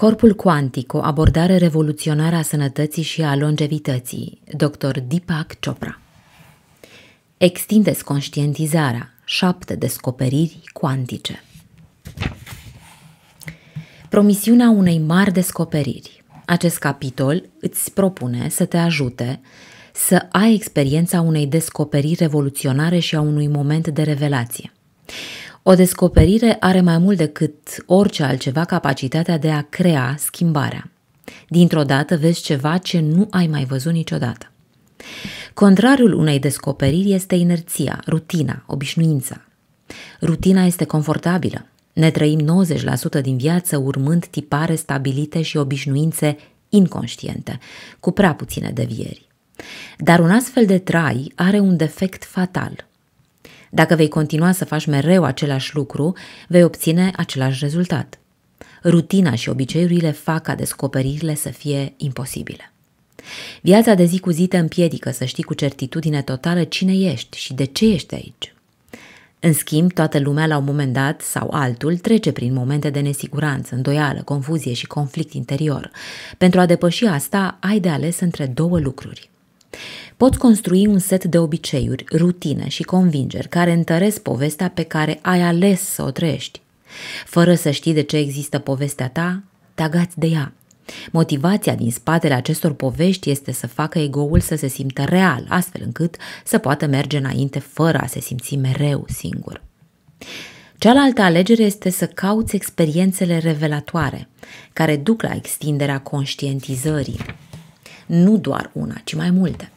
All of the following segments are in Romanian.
Corpul cuantic, o abordare revoluționară a sănătății și a longevității, dr. Deepak Chopra. Extindeți conștientizarea, șapte descoperiri cuantice. Promisiunea unei mari descoperiri. Acest capitol îți propune să te ajute să ai experiența unei descoperiri revoluționare și a unui moment de revelație. O descoperire are mai mult decât orice altceva capacitatea de a crea schimbarea. Dintr-o dată vezi ceva ce nu ai mai văzut niciodată. Contrariul unei descoperiri este inerția, rutina, obișnuința. Rutina este confortabilă. Ne trăim 90% din viață urmând tipare stabilite și obișnuințe inconștiente, cu prea puține devieri. Dar un astfel de trai are un defect fatal – dacă vei continua să faci mereu același lucru, vei obține același rezultat. Rutina și obiceiurile fac ca descoperirile să fie imposibile. Viața de zi cu zi te împiedică să știi cu certitudine totală cine ești și de ce ești aici. În schimb, toată lumea la un moment dat sau altul trece prin momente de nesiguranță, îndoială, confuzie și conflict interior. Pentru a depăși asta, ai de ales între două lucruri. Poți construi un set de obiceiuri, rutine și convingeri care întăresc povestea pe care ai ales să o trăiești. Fără să știi de ce există povestea ta, te agați de ea. Motivația din spatele acestor povești este să facă egoul să se simtă real, astfel încât să poată merge înainte fără a se simți mereu singur. Cealaltă alegere este să cauți experiențele revelatoare, care duc la extinderea conștientizării nu doar una, ci mai multe.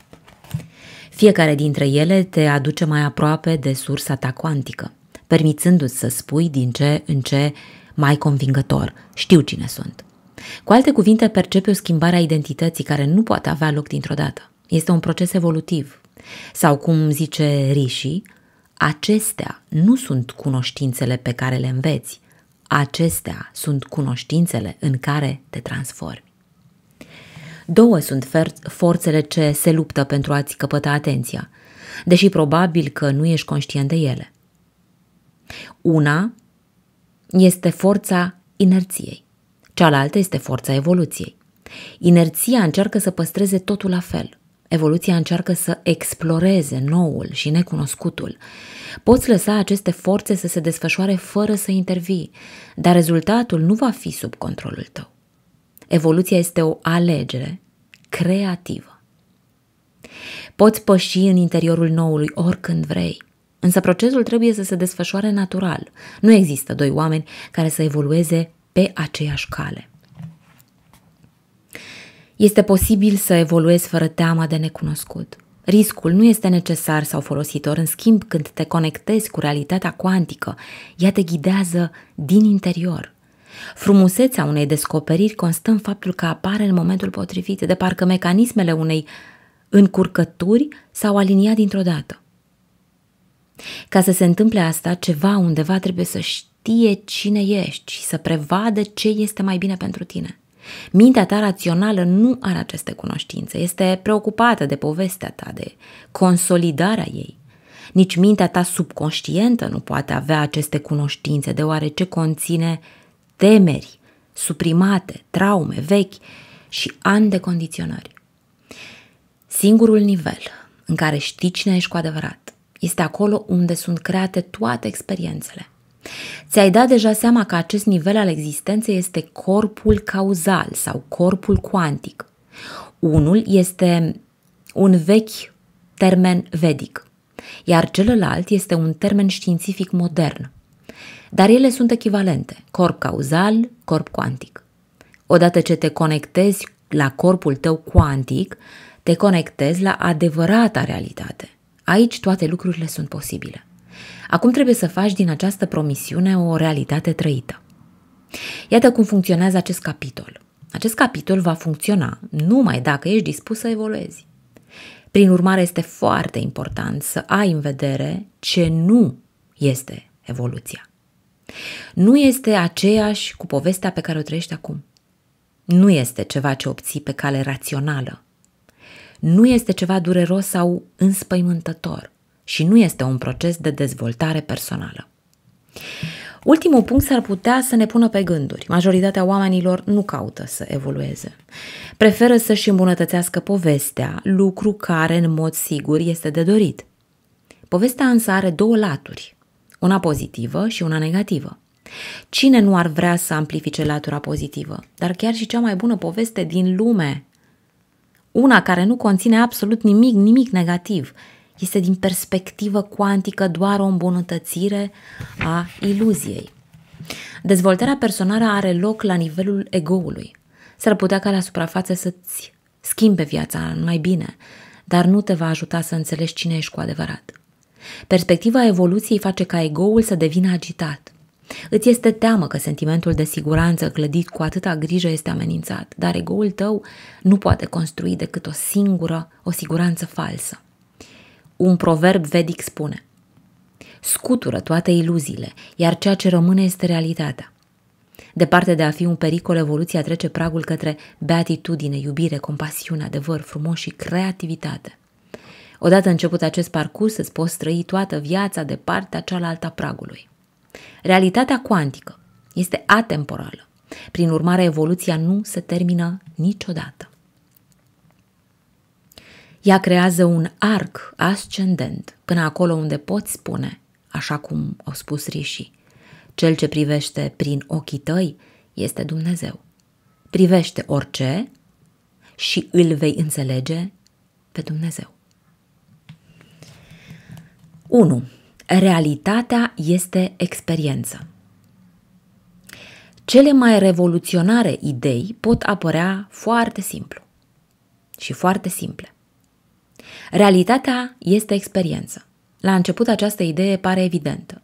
Fiecare dintre ele te aduce mai aproape de sursa ta cuantică, permițându-ți să spui din ce în ce mai convingător, știu cine sunt. Cu alte cuvinte, percepi o schimbare a identității care nu poate avea loc dintr-o dată. Este un proces evolutiv. Sau cum zice Rishi, acestea nu sunt cunoștințele pe care le înveți, acestea sunt cunoștințele în care te transformi. Două sunt forțele ce se luptă pentru a-ți căpăta atenția, deși probabil că nu ești conștient de ele. Una este forța inerției, cealaltă este forța evoluției. Inerția încearcă să păstreze totul la fel. Evoluția încearcă să exploreze noul și necunoscutul. Poți lăsa aceste forțe să se desfășoare fără să intervii, dar rezultatul nu va fi sub controlul tău. Evoluția este o alegere creativă. Poți păși în interiorul noului oricând vrei, însă procesul trebuie să se desfășoare natural. Nu există doi oameni care să evolueze pe aceeași cale. Este posibil să evoluezi fără teama de necunoscut. Riscul nu este necesar sau folositor, în schimb, când te conectezi cu realitatea cuantică, ea te ghidează din interior, Frumusețea unei descoperiri constă în faptul că apare în momentul potrivit, de parcă mecanismele unei încurcături s-au aliniat dintr-o dată. Ca să se întâmple asta, ceva undeva trebuie să știe cine ești și să prevadă ce este mai bine pentru tine. Mintea ta rațională nu are aceste cunoștințe, este preocupată de povestea ta, de consolidarea ei. Nici mintea ta subconștientă nu poate avea aceste cunoștințe, deoarece conține temeri suprimate, traume vechi și ani de condiționări. Singurul nivel în care știi cine ești cu adevărat este acolo unde sunt create toate experiențele. Ți-ai dat deja seama că acest nivel al existenței este corpul cauzal sau corpul cuantic. Unul este un vechi termen vedic, iar celălalt este un termen științific modern, dar ele sunt echivalente, corp cauzal, corp cuantic. Odată ce te conectezi la corpul tău cuantic, te conectezi la adevărata realitate. Aici toate lucrurile sunt posibile. Acum trebuie să faci din această promisiune o realitate trăită. Iată cum funcționează acest capitol. Acest capitol va funcționa numai dacă ești dispus să evoluezi. Prin urmare, este foarte important să ai în vedere ce nu este evoluția. Nu este aceeași cu povestea pe care o trăiești acum. Nu este ceva ce obții pe cale rațională. Nu este ceva dureros sau înspăimântător și nu este un proces de dezvoltare personală. Ultimul punct s-ar putea să ne pună pe gânduri. Majoritatea oamenilor nu caută să evolueze. Preferă să-și îmbunătățească povestea, lucru care, în mod sigur, este de dorit. Povestea însă are două laturi, una pozitivă și una negativă. Cine nu ar vrea să amplifice latura pozitivă, dar chiar și cea mai bună poveste din lume, una care nu conține absolut nimic, nimic negativ, este din perspectivă cuantică doar o îmbunătățire a iluziei. Dezvoltarea personală are loc la nivelul egoului. S-ar putea ca la suprafață să-ți schimbe viața mai bine, dar nu te va ajuta să înțelegi cine ești cu adevărat. Perspectiva evoluției face ca egoul să devină agitat. Îți este teamă că sentimentul de siguranță clădit cu atâta grijă este amenințat, dar egoul tău nu poate construi decât o singură, o siguranță falsă. Un proverb vedic spune: Scutură toate iluziile, iar ceea ce rămâne este realitatea. Departe de a fi un pericol, evoluția trece pragul către beatitudine, iubire, compasiune, adevăr, frumos și creativitate. Odată început acest parcurs, îți poți trăi toată viața de partea cealaltă a pragului. Realitatea cuantică este atemporală. Prin urmare, evoluția nu se termină niciodată. Ea creează un arc ascendent până acolo unde poți spune, așa cum au spus rișii, cel ce privește prin ochii tăi este Dumnezeu. Privește orice și îl vei înțelege pe Dumnezeu. 1. Realitatea este experiență. Cele mai revoluționare idei pot apărea foarte simplu și foarte simple. Realitatea este experiență. La început această idee pare evidentă.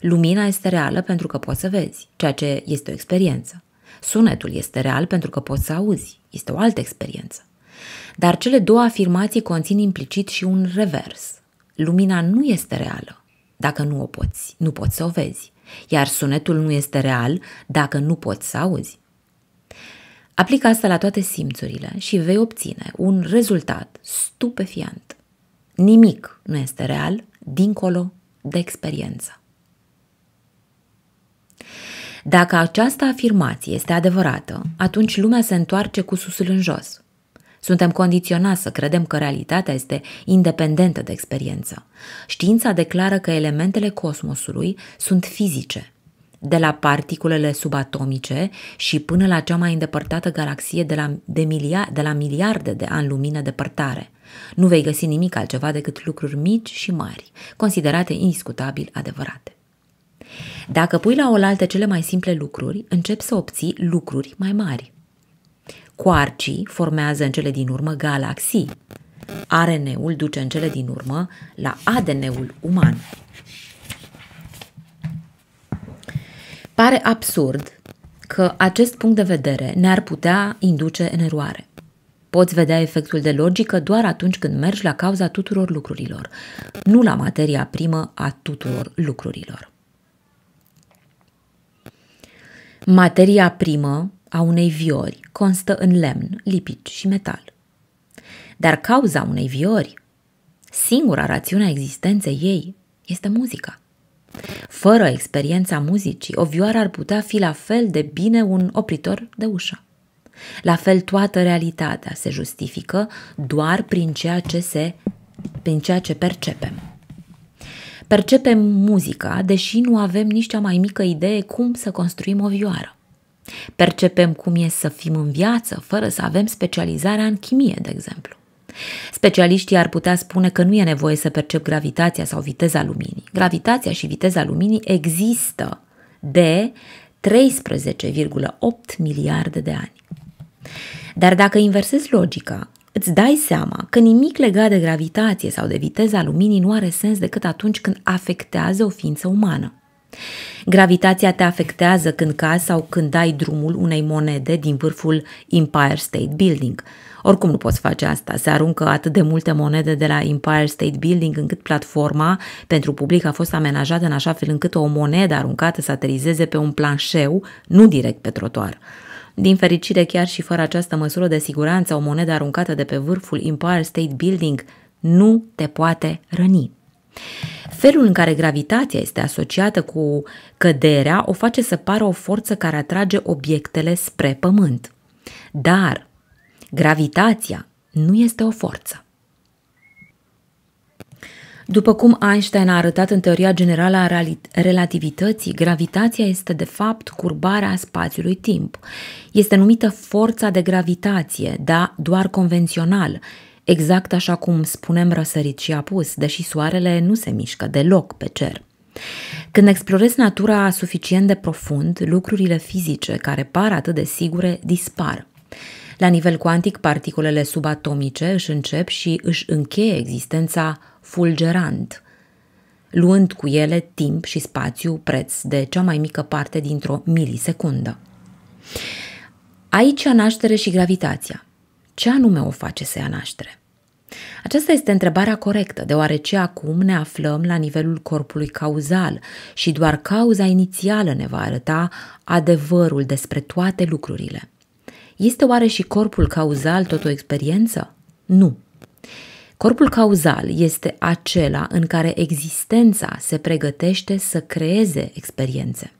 Lumina este reală pentru că poți să vezi, ceea ce este o experiență. Sunetul este real pentru că poți să auzi, este o altă experiență. Dar cele două afirmații conțin implicit și un revers, Lumina nu este reală dacă nu o poți, nu poți să o vezi, iar sunetul nu este real dacă nu poți să auzi. Aplică asta la toate simțurile și vei obține un rezultat stupefiant. Nimic nu este real dincolo de experiență. Dacă această afirmație este adevărată, atunci lumea se întoarce cu susul în jos – suntem condiționați să credem că realitatea este independentă de experiență. Știința declară că elementele cosmosului sunt fizice, de la particulele subatomice și până la cea mai îndepărtată galaxie de la, de milia, de la miliarde de ani lumină departare. Nu vei găsi nimic altceva decât lucruri mici și mari, considerate indiscutabil adevărate. Dacă pui la oaltă cele mai simple lucruri, începi să obții lucruri mai mari. Coarcii formează în cele din urmă galaxii. ARN-ul duce în cele din urmă la ADN-ul uman. Pare absurd că acest punct de vedere ne-ar putea induce în eroare. Poți vedea efectul de logică doar atunci când mergi la cauza tuturor lucrurilor, nu la materia primă a tuturor lucrurilor. Materia primă a unei viori constă în lemn, lipici și metal. Dar cauza unei viori, singura rațiune a existenței ei, este muzica. Fără experiența muzicii, o vioară ar putea fi la fel de bine un opritor de ușă. La fel, toată realitatea se justifică doar prin ceea ce, se, prin ceea ce percepem. Percepem muzica, deși nu avem nici cea mai mică idee cum să construim o vioară. Percepem cum e să fim în viață fără să avem specializarea în chimie, de exemplu. Specialiștii ar putea spune că nu e nevoie să percep gravitația sau viteza luminii. Gravitația și viteza luminii există de 13,8 miliarde de ani. Dar dacă inversezi logica, îți dai seama că nimic legat de gravitație sau de viteza luminii nu are sens decât atunci când afectează o ființă umană. Gravitația te afectează când cazi sau când dai drumul unei monede din vârful Empire State Building. Oricum nu poți face asta, se aruncă atât de multe monede de la Empire State Building încât platforma pentru public a fost amenajată în așa fel încât o monedă aruncată să aterizeze pe un planșeu, nu direct pe trotuar. Din fericire, chiar și fără această măsură de siguranță, o monedă aruncată de pe vârful Empire State Building nu te poate răni. Felul în care gravitația este asociată cu căderea o face să pară o forță care atrage obiectele spre Pământ. Dar gravitația nu este o forță. După cum Einstein a arătat în teoria generală a relativității, gravitația este de fapt curbarea spațiului timp. Este numită forța de gravitație, dar doar convențional, exact așa cum spunem răsărit și apus, deși soarele nu se mișcă deloc pe cer. Când explorezi natura suficient de profund, lucrurile fizice care par atât de sigure dispar. La nivel cuantic, particulele subatomice își încep și își încheie existența fulgerant, luând cu ele timp și spațiu preț de cea mai mică parte dintr-o milisecundă. Aici ia naștere și gravitația. Ce anume o face să ia naștere? Aceasta este întrebarea corectă, deoarece acum ne aflăm la nivelul corpului cauzal și doar cauza inițială ne va arăta adevărul despre toate lucrurile. Este oare și corpul cauzal tot o experiență? Nu. Corpul cauzal este acela în care existența se pregătește să creeze experiențe.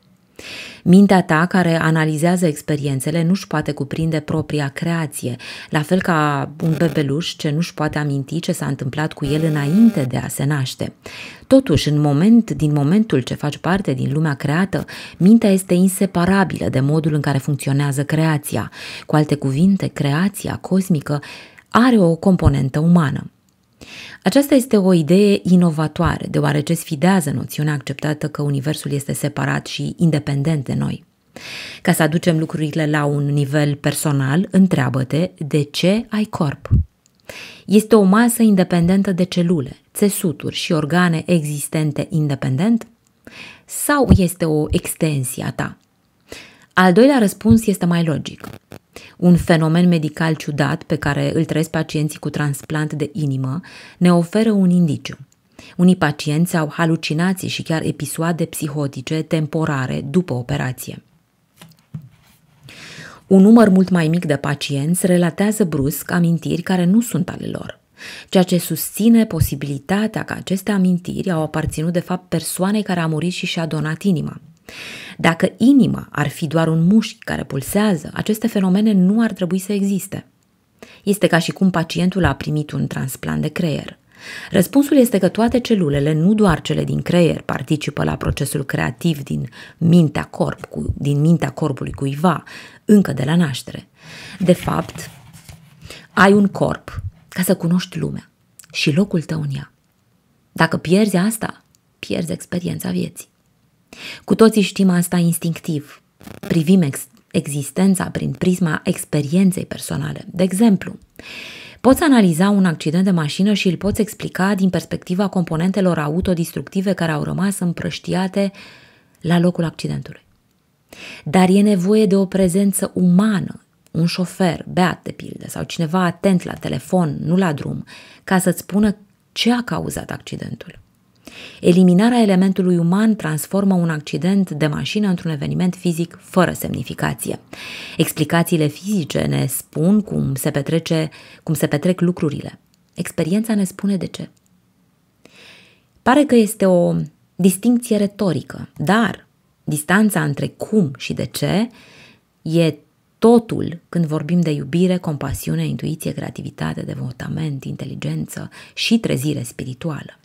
Mintea ta care analizează experiențele nu-și poate cuprinde propria creație, la fel ca un bebeluș ce nu-și poate aminti ce s-a întâmplat cu el înainte de a se naște. Totuși, în moment, din momentul ce faci parte din lumea creată, mintea este inseparabilă de modul în care funcționează creația. Cu alte cuvinte, creația cosmică are o componentă umană. Aceasta este o idee inovatoare, deoarece sfidează noțiunea acceptată că Universul este separat și independent de noi. Ca să aducem lucrurile la un nivel personal, întreabă-te de ce ai corp. Este o masă independentă de celule, țesuturi și organe existente independent? Sau este o extensie a ta? Al doilea răspuns este mai logic. Un fenomen medical ciudat pe care îl trăiesc pacienții cu transplant de inimă ne oferă un indiciu. Unii pacienți au halucinații și chiar episoade psihotice temporare după operație. Un număr mult mai mic de pacienți relatează brusc amintiri care nu sunt ale lor, ceea ce susține posibilitatea că aceste amintiri au aparținut de fapt persoanei care a murit și și-a donat inima. Dacă inima ar fi doar un mușchi care pulsează, aceste fenomene nu ar trebui să existe. Este ca și cum pacientul a primit un transplant de creier. Răspunsul este că toate celulele, nu doar cele din creier, participă la procesul creativ din mintea, corp, cu, din mintea corpului cuiva, încă de la naștere. De fapt, ai un corp ca să cunoști lumea și locul tău în ea. Dacă pierzi asta, pierzi experiența vieții. Cu toții știm asta instinctiv. Privim ex- existența prin prisma experienței personale. De exemplu, Poți analiza un accident de mașină și îl poți explica din perspectiva componentelor autodistructive care au rămas împrăștiate la locul accidentului. Dar e nevoie de o prezență umană, un șofer, beat de pildă, sau cineva atent la telefon, nu la drum, ca să-ți spună ce a cauzat accidentul. Eliminarea elementului uman transformă un accident de mașină într-un eveniment fizic fără semnificație. Explicațiile fizice ne spun cum se, petrece, cum se petrec lucrurile. Experiența ne spune de ce. Pare că este o distinție retorică, dar distanța între cum și de ce e totul când vorbim de iubire, compasiune, intuiție, creativitate, devotament, inteligență și trezire spirituală.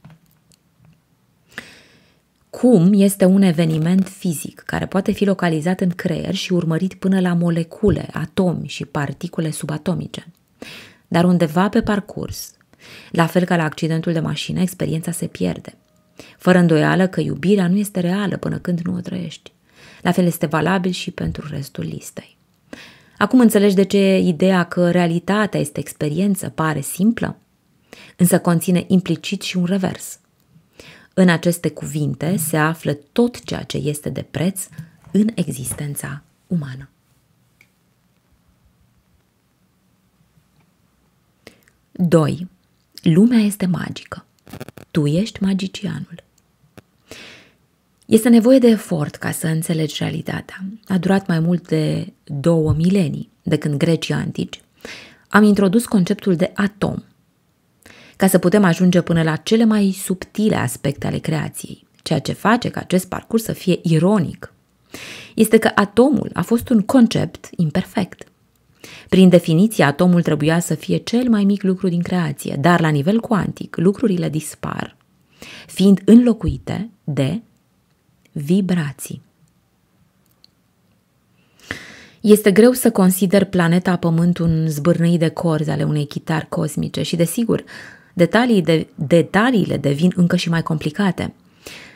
Cum este un eveniment fizic care poate fi localizat în creier și urmărit până la molecule, atomi și particule subatomice. Dar undeva pe parcurs, la fel ca la accidentul de mașină, experiența se pierde. Fără îndoială că iubirea nu este reală până când nu o trăiești. La fel este valabil și pentru restul listei. Acum înțelegi de ce ideea că realitatea este experiență pare simplă, însă conține implicit și un revers – în aceste cuvinte se află tot ceea ce este de preț în existența umană. Doi. Lumea este magică. Tu ești magicianul. Este nevoie de efort ca să înțelegi realitatea. A durat mai mult de două milenii de când grecii antici am introdus conceptul de atom ca să putem ajunge până la cele mai subtile aspecte ale creației, ceea ce face ca acest parcurs să fie ironic. Este că atomul a fost un concept imperfect. Prin definiție, atomul trebuia să fie cel mai mic lucru din creație, dar la nivel cuantic, lucrurile dispar, fiind înlocuite de vibrații. Este greu să consider planeta Pământ un zbârnâi de corzi ale unei chitar cosmice și, desigur, detalii de, detaliile devin încă și mai complicate.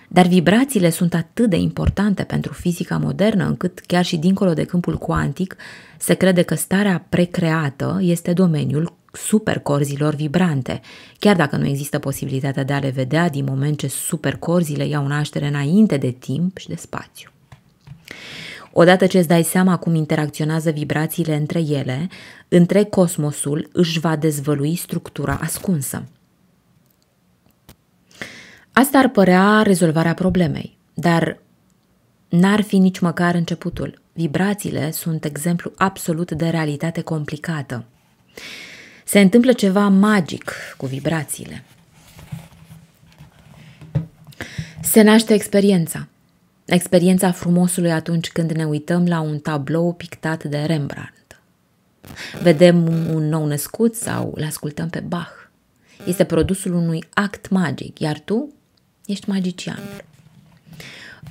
Dar vibrațiile sunt atât de importante pentru fizica modernă încât chiar și dincolo de câmpul cuantic se crede că starea precreată este domeniul supercorzilor vibrante, chiar dacă nu există posibilitatea de a le vedea din moment ce supercorzile iau naștere înainte de timp și de spațiu. Odată ce îți dai seama cum interacționează vibrațiile între ele, între cosmosul își va dezvălui structura ascunsă. Asta ar părea rezolvarea problemei, dar n-ar fi nici măcar începutul. Vibrațiile sunt exemplu absolut de realitate complicată. Se întâmplă ceva magic cu vibrațiile. Se naște experiența. Experiența frumosului atunci când ne uităm la un tablou pictat de Rembrandt. Vedem un nou născut sau îl ascultăm pe Bach. Este produsul unui act magic, iar tu ești magician.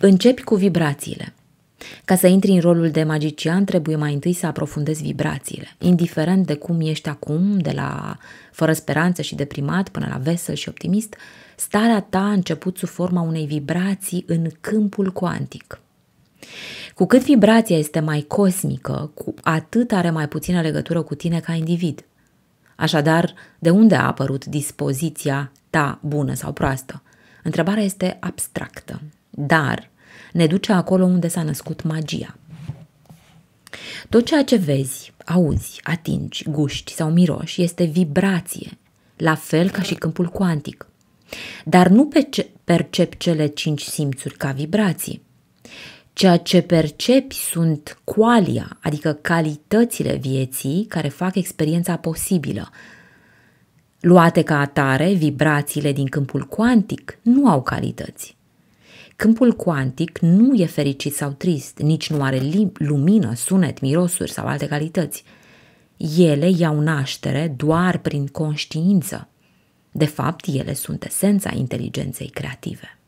Începi cu vibrațiile. Ca să intri în rolul de magician, trebuie mai întâi să aprofundezi vibrațiile, indiferent de cum ești acum, de la fără speranță și deprimat până la vesel și optimist, Starea ta a început sub forma unei vibrații în câmpul cuantic. Cu cât vibrația este mai cosmică, cu atât are mai puțină legătură cu tine ca individ. Așadar, de unde a apărut dispoziția ta bună sau proastă? Întrebarea este abstractă, dar ne duce acolo unde s-a născut magia. Tot ceea ce vezi, auzi, atingi, guști sau miroși este vibrație, la fel ca și câmpul cuantic dar nu percep cele cinci simțuri ca vibrații. Ceea ce percepi sunt qualia, adică calitățile vieții care fac experiența posibilă. Luate ca atare, vibrațiile din câmpul cuantic nu au calități. Câmpul cuantic nu e fericit sau trist, nici nu are lumină, sunet, mirosuri sau alte calități. Ele iau naștere doar prin conștiință. De fapt, ele sunt esența inteligenței creative.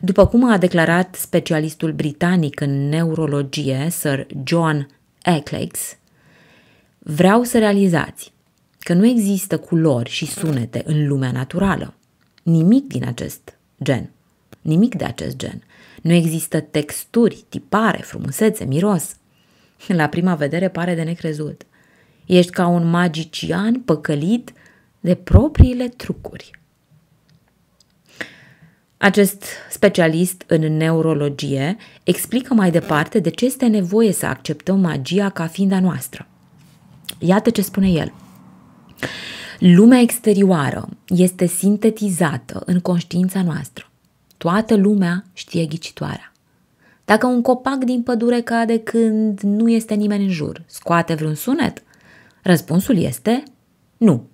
După cum a declarat specialistul britanic în neurologie, Sir John Eccles, vreau să realizați că nu există culori și sunete în lumea naturală. Nimic din acest gen. Nimic de acest gen. Nu există texturi, tipare, frumusețe, miros. La prima vedere pare de necrezut. Ești ca un magician păcălit de propriile trucuri. Acest specialist în neurologie explică mai departe de ce este nevoie să acceptăm magia ca fiind a noastră. Iată ce spune el. Lumea exterioară este sintetizată în conștiința noastră. Toată lumea știe ghicitoarea. Dacă un copac din pădure cade când nu este nimeni în jur, scoate vreun sunet? Răspunsul este nu.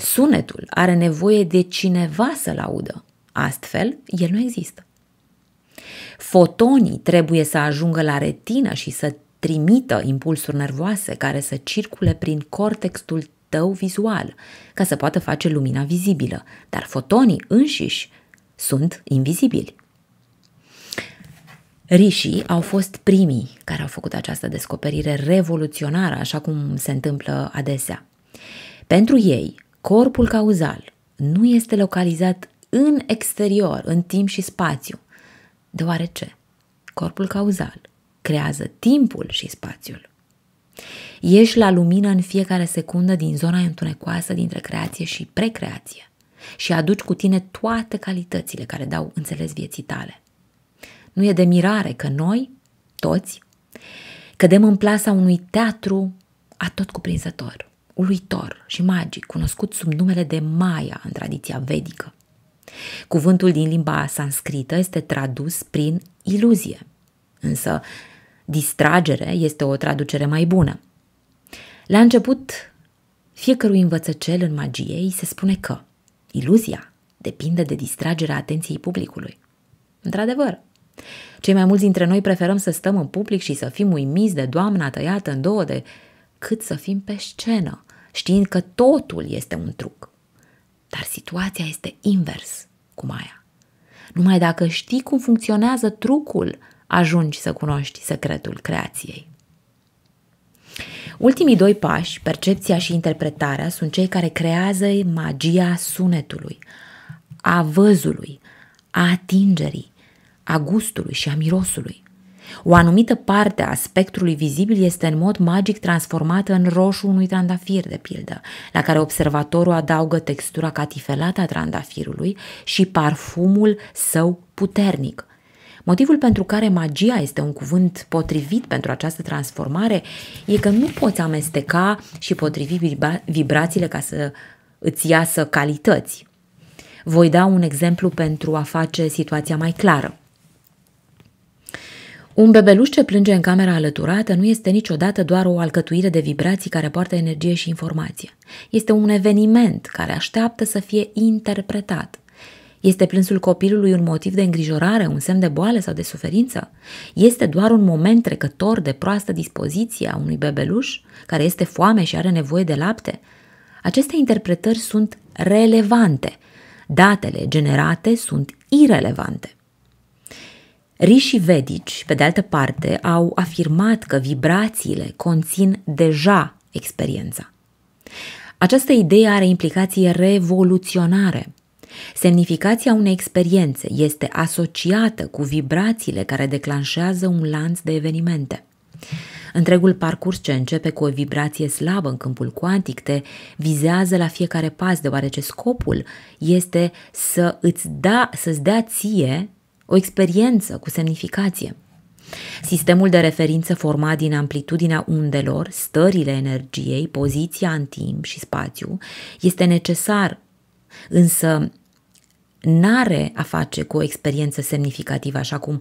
Sunetul are nevoie de cineva să-l audă. Astfel, el nu există. Fotonii trebuie să ajungă la retină și să trimită impulsuri nervoase care să circule prin cortexul tău vizual, ca să poată face lumina vizibilă, dar fotonii înșiși sunt invizibili. Rișii au fost primii care au făcut această descoperire revoluționară, așa cum se întâmplă adesea. Pentru ei, Corpul cauzal nu este localizat în exterior, în timp și spațiu, deoarece corpul cauzal creează timpul și spațiul. Ești la lumină în fiecare secundă din zona întunecoasă dintre creație și precreație și aduci cu tine toate calitățile care dau înțeles vieții tale. Nu e de mirare că noi, toți, cădem în plasa unui teatru atot cuprinzător uluitor și magic, cunoscut sub numele de Maya în tradiția vedică. Cuvântul din limba sanscrită este tradus prin iluzie, însă distragere este o traducere mai bună. La început, fiecărui învățăcel în magie îi se spune că iluzia depinde de distragerea atenției publicului. Într-adevăr, cei mai mulți dintre noi preferăm să stăm în public și să fim uimiți de doamna tăiată în două de cât să fim pe scenă știind că totul este un truc. Dar situația este invers cu Maia. Numai dacă știi cum funcționează trucul, ajungi să cunoști secretul creației. Ultimii doi pași, percepția și interpretarea, sunt cei care creează magia sunetului, a văzului, a atingerii, a gustului și a mirosului. O anumită parte a spectrului vizibil este în mod magic transformată în roșu unui trandafir, de pildă, la care observatorul adaugă textura catifelată a trandafirului și parfumul său puternic. Motivul pentru care magia este un cuvânt potrivit pentru această transformare e că nu poți amesteca și potrivi vibrațiile ca să îți iasă calități. Voi da un exemplu pentru a face situația mai clară. Un bebeluș ce plânge în camera alăturată nu este niciodată doar o alcătuire de vibrații care poartă energie și informație. Este un eveniment care așteaptă să fie interpretat. Este plânsul copilului un motiv de îngrijorare, un semn de boală sau de suferință? Este doar un moment trecător de proastă dispoziție a unui bebeluș care este foame și are nevoie de lapte? Aceste interpretări sunt relevante. Datele generate sunt irelevante. Rișii vedici, pe de altă parte, au afirmat că vibrațiile conțin deja experiența. Această idee are implicații revoluționare. Semnificația unei experiențe este asociată cu vibrațiile care declanșează un lanț de evenimente. Întregul parcurs ce începe cu o vibrație slabă în câmpul cuantic te vizează la fiecare pas, deoarece scopul este să îți da, să-ți dea ție o experiență cu semnificație. Sistemul de referință format din amplitudinea undelor, stările energiei, poziția în timp și spațiu este necesar, însă n-are a face cu o experiență semnificativă, așa cum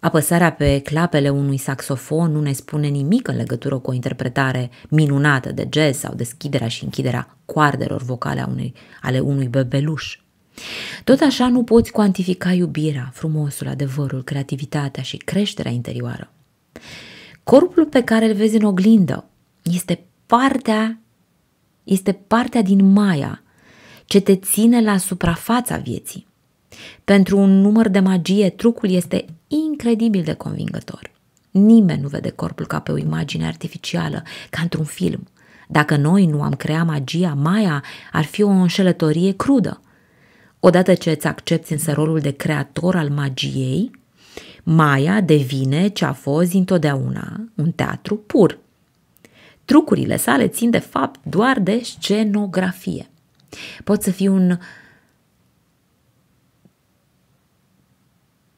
apăsarea pe clapele unui saxofon nu ne spune nimic în legătură cu o interpretare minunată de jazz sau deschiderea și închiderea coardelor vocale ale unui bebeluș. Tot așa nu poți cuantifica iubirea, frumosul, adevărul, creativitatea și creșterea interioară. Corpul pe care îl vezi în oglindă este partea, este partea din maia ce te ține la suprafața vieții. Pentru un număr de magie, trucul este incredibil de convingător. Nimeni nu vede corpul ca pe o imagine artificială, ca într-un film. Dacă noi nu am creat magia, Maia ar fi o înșelătorie crudă. Odată ce îți accepti însă rolul de creator al magiei, Maia devine ce a fost întotdeauna, un teatru pur. Trucurile sale țin de fapt doar de scenografie. Poți să fii un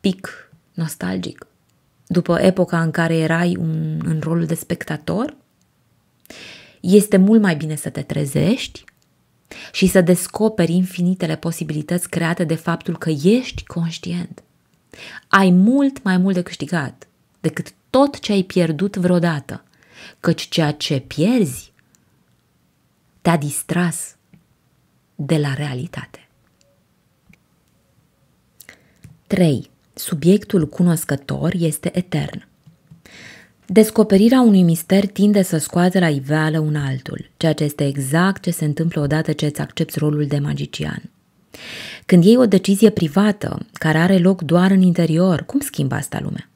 pic nostalgic după epoca în care erai un, în rolul de spectator? Este mult mai bine să te trezești și să descoperi infinitele posibilități create de faptul că ești conștient. Ai mult mai mult de câștigat decât tot ce ai pierdut vreodată, căci ceea ce pierzi te-a distras de la realitate. 3. Subiectul cunoscător este etern. Descoperirea unui mister tinde să scoate la iveală un altul, ceea ce este exact ce se întâmplă odată ce îți accepti rolul de magician. Când iei o decizie privată, care are loc doar în interior, cum schimba asta lumea?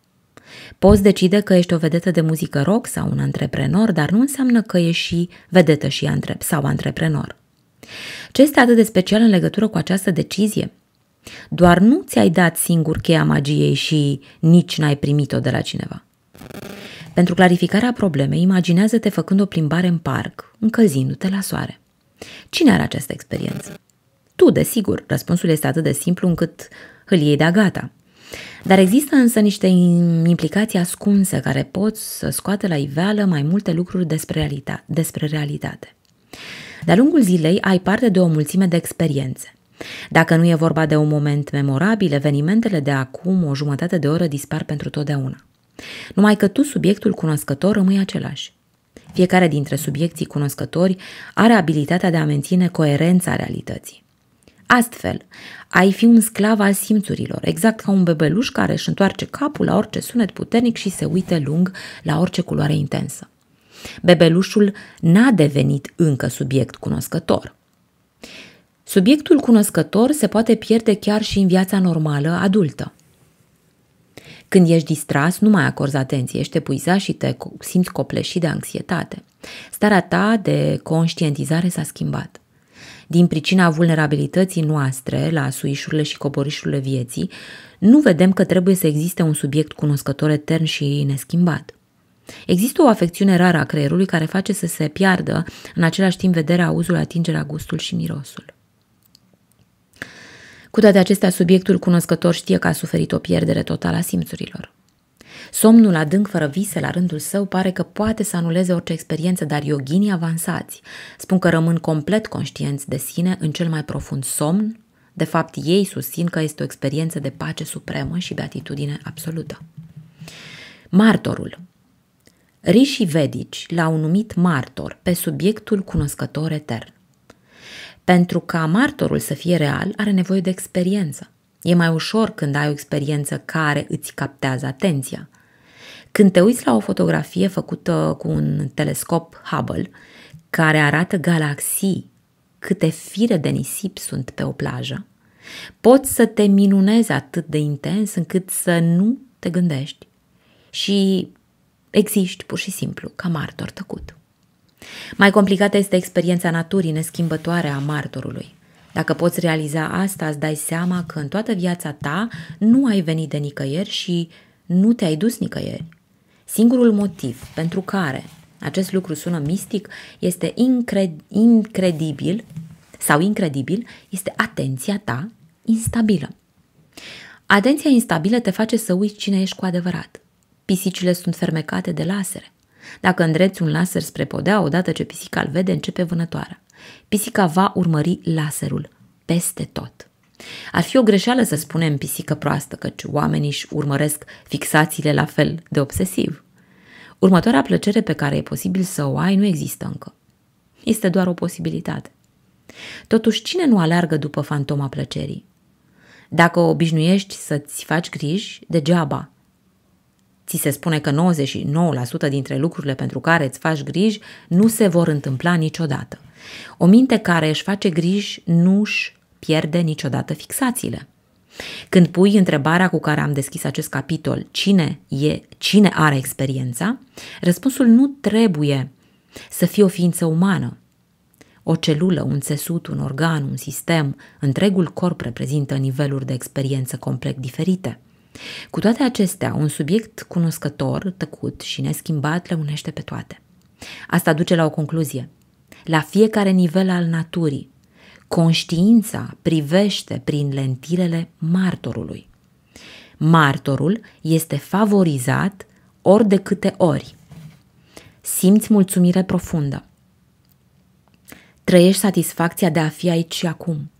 Poți decide că ești o vedetă de muzică rock sau un antreprenor, dar nu înseamnă că ești și vedetă și antre- sau antreprenor. Ce este atât de special în legătură cu această decizie? Doar nu ți-ai dat singur cheia magiei și nici n-ai primit-o de la cineva. Pentru clarificarea problemei, imaginează-te făcând o plimbare în parc, încălzindu-te la soare. Cine are această experiență? Tu, desigur, răspunsul este atât de simplu încât îl iei de gata. Dar există însă niște implicații ascunse care pot să scoată la iveală mai multe lucruri despre, realita- despre realitate. De-a lungul zilei ai parte de o mulțime de experiențe. Dacă nu e vorba de un moment memorabil, evenimentele de acum o jumătate de oră dispar pentru totdeauna. Numai că tu, subiectul cunoscător, rămâi același. Fiecare dintre subiecții cunoscători are abilitatea de a menține coerența realității. Astfel, ai fi un sclav al simțurilor, exact ca un bebeluș care își întoarce capul la orice sunet puternic și se uită lung la orice culoare intensă. Bebelușul n-a devenit încă subiect cunoscător. Subiectul cunoscător se poate pierde chiar și în viața normală adultă. Când ești distras, nu mai acorzi atenție, ești epuizat și te simți copleșit de anxietate. Starea ta de conștientizare s-a schimbat. Din pricina vulnerabilității noastre la suișurile și coborișurile vieții, nu vedem că trebuie să existe un subiect cunoscător etern și neschimbat. Există o afecțiune rară a creierului care face să se piardă în același timp vederea, auzul, atingerea, gustul și mirosul. Cu toate acestea, subiectul cunoscător știe că a suferit o pierdere totală a simțurilor. Somnul adânc fără vise la rândul său pare că poate să anuleze orice experiență, dar yoginii avansați spun că rămân complet conștienți de sine în cel mai profund somn, de fapt ei susțin că este o experiență de pace supremă și beatitudine absolută. Martorul Rișii vedici l-au numit martor pe subiectul cunoscător etern. Pentru ca martorul să fie real, are nevoie de experiență. E mai ușor când ai o experiență care îți captează atenția. Când te uiți la o fotografie făcută cu un telescop Hubble, care arată galaxii, câte fire de nisip sunt pe o plajă, poți să te minunezi atât de intens încât să nu te gândești și existi pur și simplu ca martor tăcut. Mai complicată este experiența naturii neschimbătoare a martorului. Dacă poți realiza asta, îți dai seama că în toată viața ta nu ai venit de nicăieri și nu te-ai dus nicăieri. Singurul motiv pentru care acest lucru sună mistic este incred- incredibil sau incredibil este atenția ta instabilă. Atenția instabilă te face să uiți cine ești cu adevărat. Pisicile sunt fermecate de lasere. Dacă îndreți un laser spre podea, odată ce pisica îl vede, începe vânătoarea. Pisica va urmări laserul peste tot. Ar fi o greșeală să spunem pisică proastă, căci oamenii își urmăresc fixațiile la fel de obsesiv. Următoarea plăcere pe care e posibil să o ai nu există încă. Este doar o posibilitate. Totuși, cine nu aleargă după fantoma plăcerii? Dacă obișnuiești să-ți faci griji, degeaba Ți se spune că 99% dintre lucrurile pentru care îți faci griji nu se vor întâmpla niciodată. O minte care își face griji nu își pierde niciodată fixațiile. Când pui întrebarea cu care am deschis acest capitol, cine e, cine are experiența, răspunsul nu trebuie să fie o ființă umană. O celulă, un țesut, un organ, un sistem, întregul corp reprezintă niveluri de experiență complet diferite – cu toate acestea, un subiect cunoscător, tăcut și neschimbat le unește pe toate. Asta duce la o concluzie. La fiecare nivel al naturii, conștiința privește prin lentilele martorului. Martorul este favorizat ori de câte ori. Simți mulțumire profundă. Trăiești satisfacția de a fi aici și acum.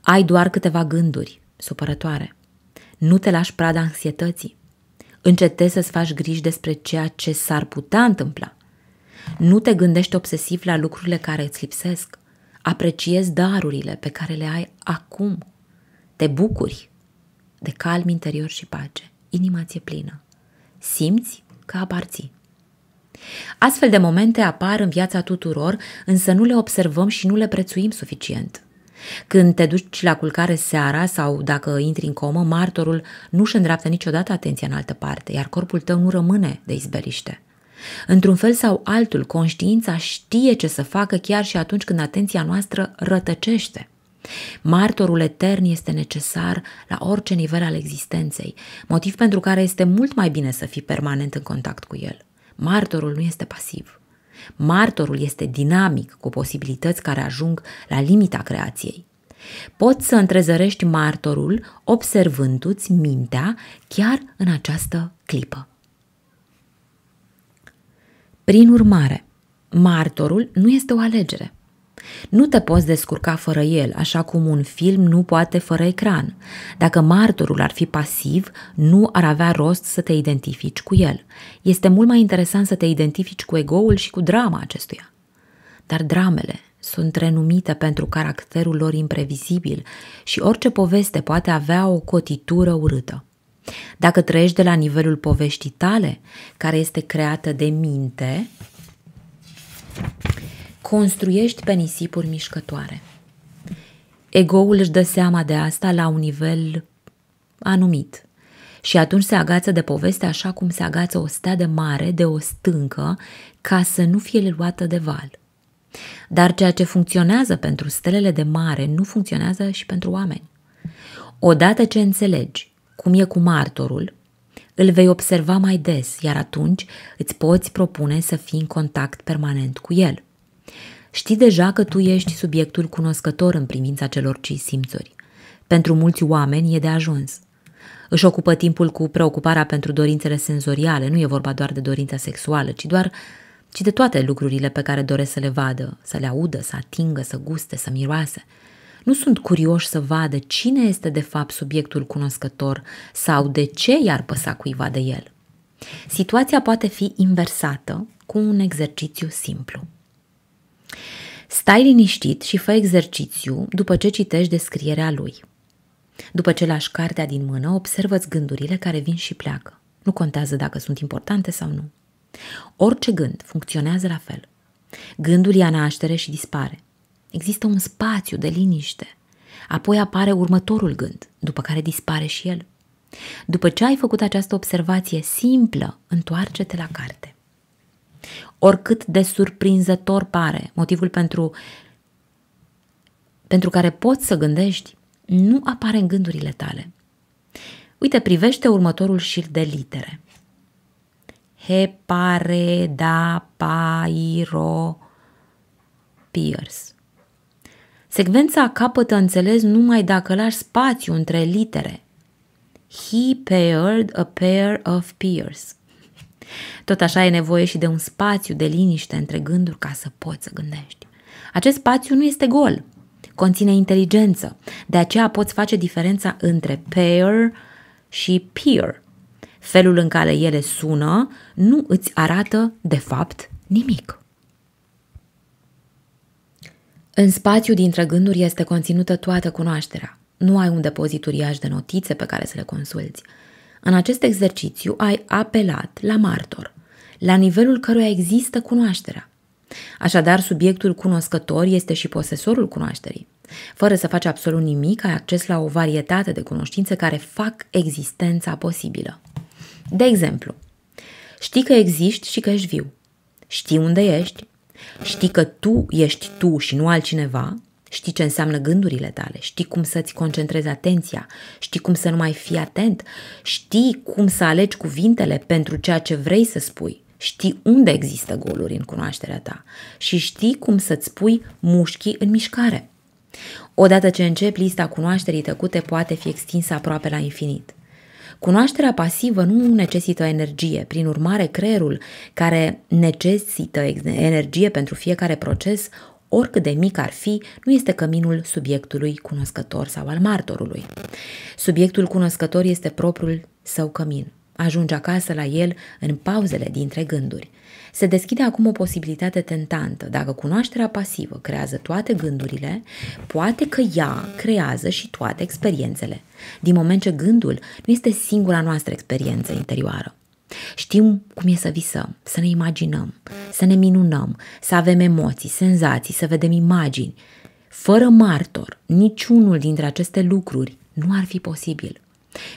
Ai doar câteva gânduri supărătoare. Nu te lași prada anxietății. Încetezi să-ți faci griji despre ceea ce s-ar putea întâmpla. Nu te gândești obsesiv la lucrurile care îți lipsesc. Apreciezi darurile pe care le ai acum. Te bucuri de calm interior și pace. Inima ți-e plină. Simți că aparții. Astfel de momente apar în viața tuturor, însă nu le observăm și nu le prețuim suficient. Când te duci la culcare seara sau dacă intri în comă, martorul nu își îndreaptă niciodată atenția în altă parte, iar corpul tău nu rămâne de izbeliște. Într-un fel sau altul, conștiința știe ce să facă chiar și atunci când atenția noastră rătăcește. Martorul etern este necesar la orice nivel al existenței, motiv pentru care este mult mai bine să fii permanent în contact cu el. Martorul nu este pasiv. Martorul este dinamic, cu posibilități care ajung la limita creației. Poți să întrezărești martorul observându-ți mintea chiar în această clipă. Prin urmare, martorul nu este o alegere, nu te poți descurca fără el, așa cum un film nu poate fără ecran. Dacă martorul ar fi pasiv, nu ar avea rost să te identifici cu el. Este mult mai interesant să te identifici cu egoul și cu drama acestuia. Dar dramele sunt renumite pentru caracterul lor imprevizibil și orice poveste poate avea o cotitură urâtă. Dacă trăiești de la nivelul poveștii tale, care este creată de minte, construiești pe nisipuri mișcătoare. Egoul își dă seama de asta la un nivel anumit și atunci se agață de poveste așa cum se agață o stea de mare de o stâncă ca să nu fie luată de val. Dar ceea ce funcționează pentru stelele de mare nu funcționează și pentru oameni. Odată ce înțelegi cum e cu martorul, îl vei observa mai des, iar atunci îți poți propune să fii în contact permanent cu el. Știi deja că tu ești subiectul cunoscător în privința celor ci simțuri. Pentru mulți oameni e de ajuns. Își ocupă timpul cu preocuparea pentru dorințele senzoriale, nu e vorba doar de dorința sexuală, ci doar ci de toate lucrurile pe care doresc să le vadă, să le audă, să atingă, să guste, să miroase. Nu sunt curioși să vadă cine este de fapt subiectul cunoscător sau de ce i-ar păsa cuiva de el. Situația poate fi inversată cu un exercițiu simplu. Stai liniștit și fă exercițiu după ce citești descrierea lui. După ce lași cartea din mână, observă-ți gândurile care vin și pleacă. Nu contează dacă sunt importante sau nu. Orice gând funcționează la fel. Gândul ia naștere și dispare. Există un spațiu de liniște. Apoi apare următorul gând, după care dispare și el. După ce ai făcut această observație simplă, întoarce-te la carte oricât de surprinzător pare. Motivul pentru, pentru care poți să gândești nu apare în gândurile tale. Uite, privește următorul șir de litere. da Heparedapairo piers. Secvența capătă înțeles numai dacă lași spațiu între litere. He paired a pair of peers. Tot așa e nevoie și de un spațiu de liniște între gânduri ca să poți să gândești. Acest spațiu nu este gol, conține inteligență. De aceea poți face diferența între pair și peer. Felul în care ele sună nu îți arată, de fapt, nimic. În spațiu dintre gânduri este conținută toată cunoașterea. Nu ai un depozit uriaș de notițe pe care să le consulți. În acest exercițiu ai apelat la martor, la nivelul căruia există cunoașterea. Așadar, subiectul cunoscător este și posesorul cunoașterii. Fără să faci absolut nimic, ai acces la o varietate de cunoștințe care fac existența posibilă. De exemplu, știi că existi și că ești viu. Știi unde ești, știi că tu ești tu și nu altcineva, știi ce înseamnă gândurile tale, știi cum să-ți concentrezi atenția, știi cum să nu mai fii atent, știi cum să alegi cuvintele pentru ceea ce vrei să spui, Știi unde există goluri în cunoașterea ta și știi cum să-ți pui mușchii în mișcare. Odată ce începi, lista cunoașterii tăcute poate fi extinsă aproape la infinit. Cunoașterea pasivă nu necesită energie, prin urmare creierul care necesită energie pentru fiecare proces, oricât de mic ar fi, nu este căminul subiectului cunoscător sau al martorului. Subiectul cunoscător este propriul său cămin. Ajunge acasă la el în pauzele dintre gânduri. Se deschide acum o posibilitate tentantă. Dacă cunoașterea pasivă creează toate gândurile, poate că ea creează și toate experiențele, din moment ce gândul nu este singura noastră experiență interioară. Știm cum e să visăm, să ne imaginăm, să ne minunăm, să avem emoții, senzații, să vedem imagini. Fără martor, niciunul dintre aceste lucruri nu ar fi posibil.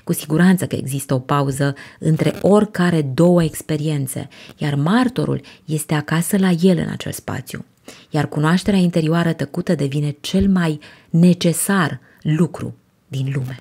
Cu siguranță că există o pauză între oricare două experiențe, iar martorul este acasă la el în acel spațiu. Iar cunoașterea interioară tăcută devine cel mai necesar lucru din lume.